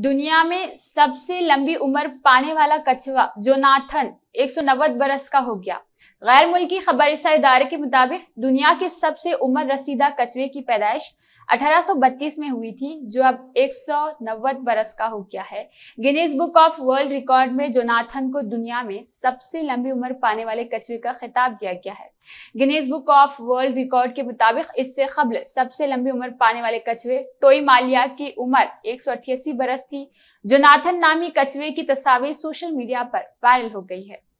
दुनिया में सबसे लंबी उम्र पाने वाला कछुआ जोनाथन 190 बरस का हो गया गैर मुल्की खबर इदारे के मुताबिक दुनिया के सबसे उम्र रसीदा कछुए की पैदाइश 1832 में हुई थी जो अब 190 बरस का हो गया है Guinness book of world record में जोनाथन को दुनिया में सबसे लंबी उम्र पाने वाले कचरे का खिताब दिया गया है Guinness book of world record के मुताबिक इससे कबल सबसे लंबी उम्र पाने वाले कछुए टोई मालिया की उम्र एक बरस थी जोनाथन नामी कछुए की तस्वीर सोशल मीडिया पर वायरल हो गई है